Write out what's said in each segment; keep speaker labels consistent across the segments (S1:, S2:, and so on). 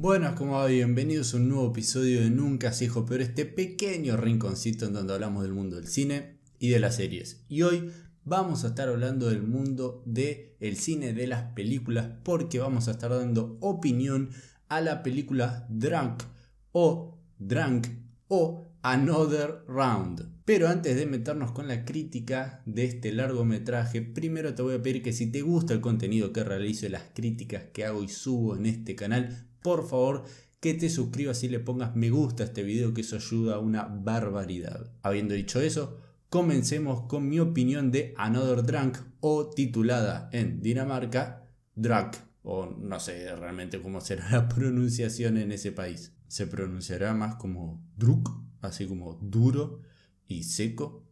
S1: Buenas, ¿cómo va? Bienvenidos a un nuevo episodio de Nunca se dijo peor, este pequeño rinconcito en donde hablamos del mundo del cine y de las series. Y hoy vamos a estar hablando del mundo del el cine, de las películas, porque vamos a estar dando opinión a la película Drunk o Drunk o Another Round. Pero antes de meternos con la crítica de este largometraje, primero te voy a pedir que si te gusta el contenido que realizo y las críticas que hago y subo en este canal, por favor que te suscribas y le pongas me gusta a este video que eso ayuda a una barbaridad. Habiendo dicho eso, comencemos con mi opinión de Another Drunk o titulada en Dinamarca Drak o no sé realmente cómo será la pronunciación en ese país. Se pronunciará más como druk, así como duro y seco,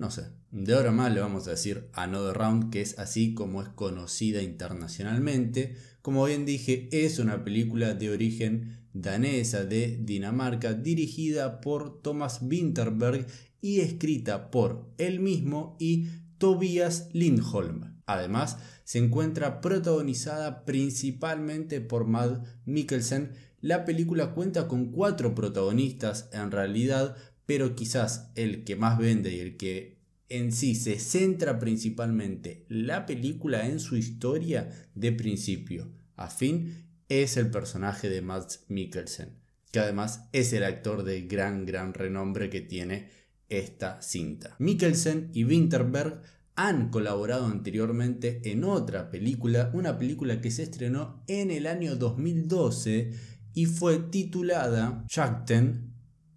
S1: no sé, de ahora más le vamos a decir Another Round, que es así como es conocida internacionalmente. Como bien dije, es una película de origen danesa de Dinamarca, dirigida por Thomas Winterberg y escrita por él mismo y Tobias Lindholm. Además, se encuentra protagonizada principalmente por Mad Mikkelsen. La película cuenta con cuatro protagonistas en realidad, pero quizás el que más vende y el que en sí se centra principalmente la película en su historia de principio a fin, es el personaje de Mads Mikkelsen, que además es el actor de gran, gran renombre que tiene esta cinta. Mikkelsen y Winterberg han colaborado anteriormente en otra película, una película que se estrenó en el año 2012 y fue titulada Shakten,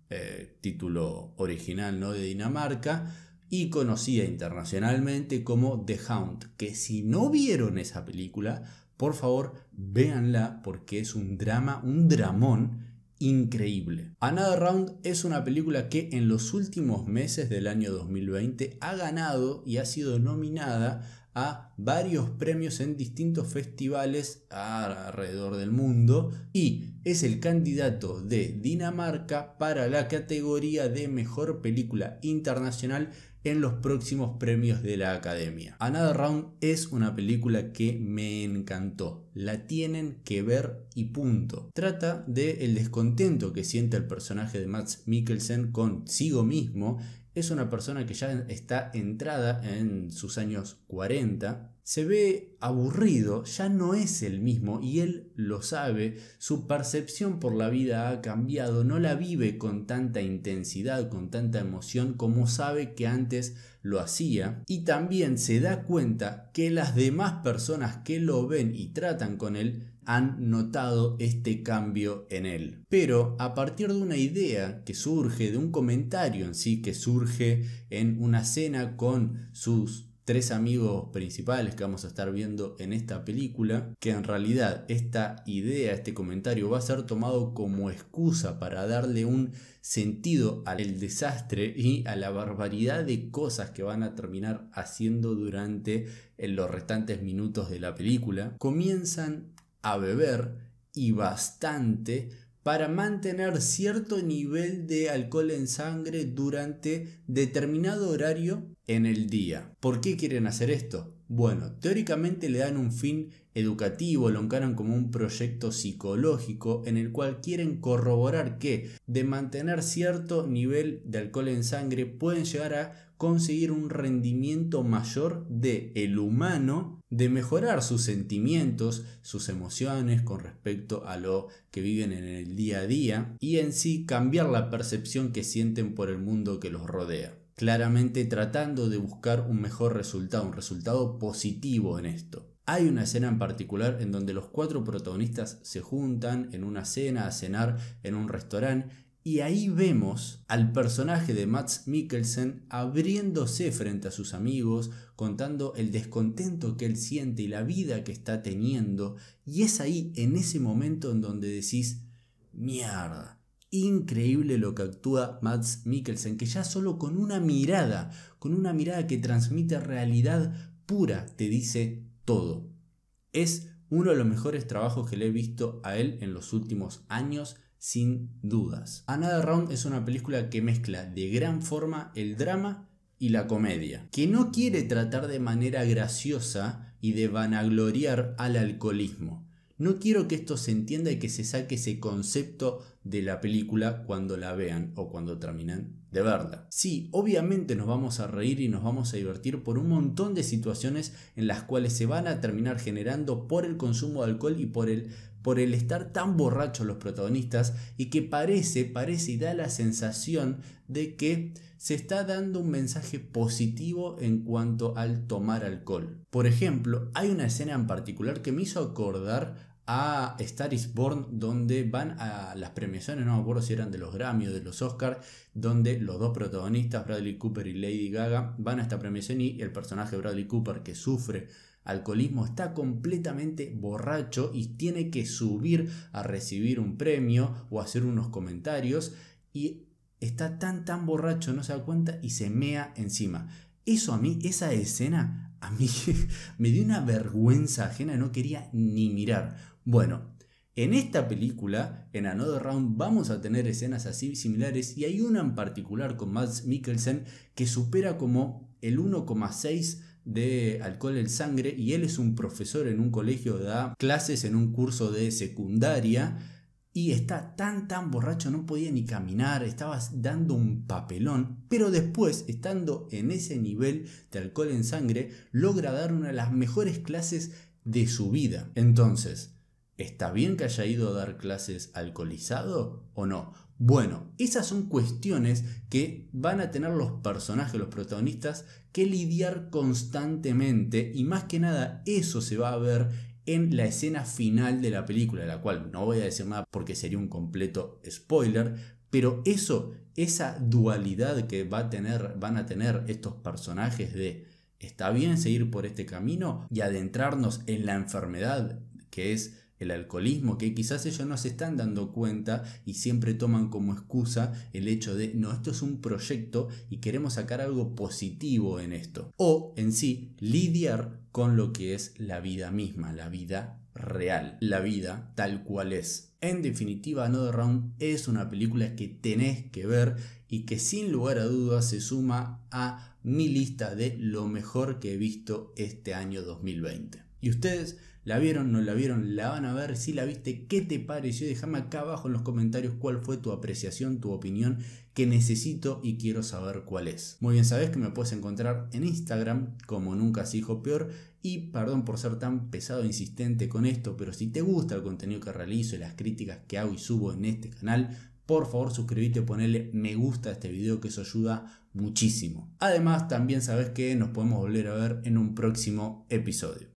S1: eh, título original ¿no? de Dinamarca, y conocida internacionalmente como The Hound, que si no vieron esa película, por favor véanla porque es un drama, un dramón increíble. Another Round es una película que en los últimos meses del año 2020 ha ganado y ha sido nominada a varios premios en distintos festivales alrededor del mundo y es el candidato de Dinamarca para la categoría de mejor película internacional en los próximos premios de la academia. Another Round es una película que me encantó. La tienen que ver y punto. Trata de el descontento que siente el personaje de Max Mikkelsen consigo mismo. Es una persona que ya está entrada en sus años 40 se ve aburrido, ya no es el mismo y él lo sabe, su percepción por la vida ha cambiado, no la vive con tanta intensidad, con tanta emoción como sabe que antes lo hacía y también se da cuenta que las demás personas que lo ven y tratan con él han notado este cambio en él. Pero a partir de una idea que surge, de un comentario en sí que surge en una cena con sus tres amigos principales que vamos a estar viendo en esta película, que en realidad esta idea, este comentario va a ser tomado como excusa para darle un sentido al desastre y a la barbaridad de cosas que van a terminar haciendo durante eh, los restantes minutos de la película, comienzan a beber y bastante para mantener cierto nivel de alcohol en sangre durante determinado horario en el día. ¿Por qué quieren hacer esto? Bueno, teóricamente le dan un fin educativo, lo encaran como un proyecto psicológico en el cual quieren corroborar que de mantener cierto nivel de alcohol en sangre pueden llegar a conseguir un rendimiento mayor de el humano, de mejorar sus sentimientos, sus emociones con respecto a lo que viven en el día a día y en sí cambiar la percepción que sienten por el mundo que los rodea. Claramente tratando de buscar un mejor resultado, un resultado positivo en esto. Hay una escena en particular en donde los cuatro protagonistas se juntan en una cena a cenar en un restaurante y ahí vemos al personaje de Max Mikkelsen abriéndose frente a sus amigos, contando el descontento que él siente y la vida que está teniendo. Y es ahí, en ese momento, en donde decís, mierda, increíble lo que actúa Max Mikkelsen, que ya solo con una mirada, con una mirada que transmite realidad pura, te dice todo. Es uno de los mejores trabajos que le he visto a él en los últimos años sin dudas. Another Round es una película que mezcla de gran forma el drama y la comedia, que no quiere tratar de manera graciosa y de vanagloriar al alcoholismo. No quiero que esto se entienda y que se saque ese concepto de la película cuando la vean o cuando terminan de verdad. Sí, obviamente nos vamos a reír y nos vamos a divertir por un montón de situaciones en las cuales se van a terminar generando por el consumo de alcohol y por el por el estar tan borrachos los protagonistas y que parece, parece y da la sensación de que se está dando un mensaje positivo en cuanto al tomar alcohol. Por ejemplo, hay una escena en particular que me hizo acordar a Star is Born, donde van a las premiaciones, no me acuerdo si eran de los Grammy o de los Oscars donde los dos protagonistas, Bradley Cooper y Lady Gaga, van a esta premiación y el personaje Bradley Cooper que sufre alcoholismo está completamente borracho y tiene que subir a recibir un premio o hacer unos comentarios y está tan tan borracho, no se da cuenta y se mea encima. Eso a mí, esa escena a mí me dio una vergüenza ajena, no quería ni mirar. Bueno, en esta película, en Another Round, vamos a tener escenas así similares y hay una en particular con Mads Mikkelsen que supera como el 1,6 de alcohol en sangre y él es un profesor en un colegio, da clases en un curso de secundaria y está tan tan borracho, no podía ni caminar, estaba dando un papelón, pero después, estando en ese nivel de alcohol en sangre, logra dar una de las mejores clases de su vida. Entonces, ¿está bien que haya ido a dar clases alcoholizado o no? Bueno, esas son cuestiones que van a tener los personajes, los protagonistas, que lidiar constantemente y más que nada eso se va a ver en la escena final de la película, de la cual no voy a decir nada porque sería un completo spoiler, pero eso, esa dualidad que va a tener, van a tener estos personajes de está bien seguir por este camino y adentrarnos en la enfermedad que es el alcoholismo, que quizás ellos no se están dando cuenta y siempre toman como excusa el hecho de, no, esto es un proyecto y queremos sacar algo positivo en esto. O en sí, lidiar con lo que es la vida misma, la vida real, la vida tal cual es. En definitiva, Another Round es una película que tenés que ver y que sin lugar a dudas se suma a mi lista de lo mejor que he visto este año 2020. ¿Y ustedes? ¿La vieron? ¿No la vieron? ¿La van a ver? Si la viste, ¿qué te pareció? Déjame acá abajo en los comentarios cuál fue tu apreciación, tu opinión, que necesito y quiero saber cuál es. Muy bien, sabes que me puedes encontrar en Instagram como nunca se dijo peor y perdón por ser tan pesado e insistente con esto, pero si te gusta el contenido que realizo y las críticas que hago y subo en este canal, por favor suscríbete, ponele me gusta a este video que eso ayuda muchísimo. Además, también sabes que nos podemos volver a ver en un próximo episodio.